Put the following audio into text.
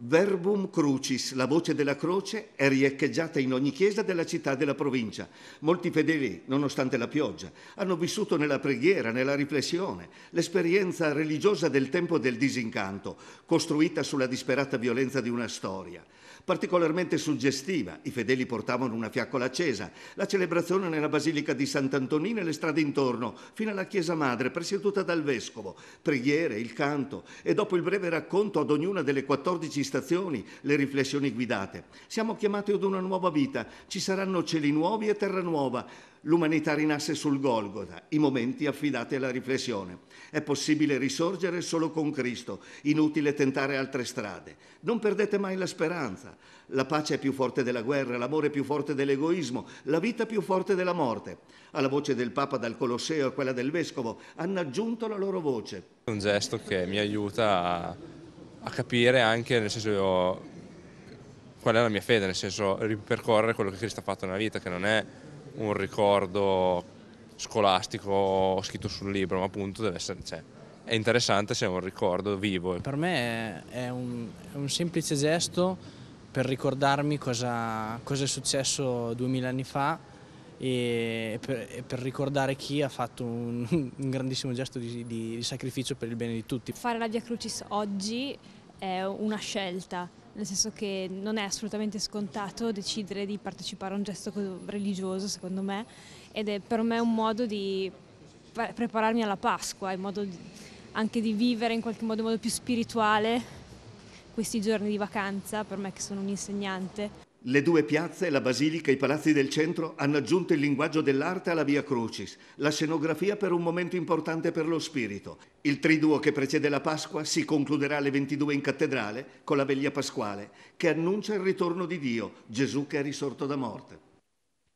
Verbum Crucis, la voce della croce, è riecheggiata in ogni chiesa della città e della provincia. Molti fedeli, nonostante la pioggia, hanno vissuto nella preghiera, nella riflessione, l'esperienza religiosa del tempo del disincanto, costruita sulla disperata violenza di una storia. Particolarmente suggestiva, i fedeli portavano una fiaccola accesa, la celebrazione nella Basilica di Sant'Antonino e le strade intorno, fino alla Chiesa Madre, presieduta dal Vescovo, preghiere, il canto e dopo il breve racconto ad ognuna delle 14 degustazioni, le riflessioni guidate. Siamo chiamati ad una nuova vita, ci saranno cieli nuovi e terra nuova. L'umanità rinasce sul Golgota, i momenti affidati alla riflessione. È possibile risorgere solo con Cristo, inutile tentare altre strade. Non perdete mai la speranza. La pace è più forte della guerra, l'amore è più forte dell'egoismo, la vita è più forte della morte. Alla voce del Papa dal Colosseo e quella del Vescovo hanno aggiunto la loro voce. È un gesto che mi aiuta a a capire anche, nel senso, qual è la mia fede, nel senso ripercorrere quello che Cristo ha fatto nella vita, che non è un ricordo scolastico scritto sul libro, ma appunto deve essere, cioè, è interessante se è un ricordo vivo. Per me è un, è un semplice gesto per ricordarmi cosa, cosa è successo duemila anni fa e per, e per, ricordare chi ha fatto un, un grandissimo gesto di, di, di, sacrificio per il bene di tutti. Fare la Via Crucis oggi è una scelta, nel senso che non è assolutamente scontato decidere di partecipare a un gesto religioso, secondo me, ed è per me un modo di prepararmi alla Pasqua, in modo di, anche di vivere in qualche modo, in modo più spirituale questi giorni di vacanza, per me che sono un insegnante. Le due piazze, la basilica e i palazzi del centro hanno aggiunto il linguaggio dell'arte alla Via Crucis, la scenografia per un momento importante per lo spirito. Il triduo che precede la Pasqua si concluderà alle 22 in cattedrale con la veglia pasquale, che annuncia il ritorno di Dio, Gesù che è risorto da morte.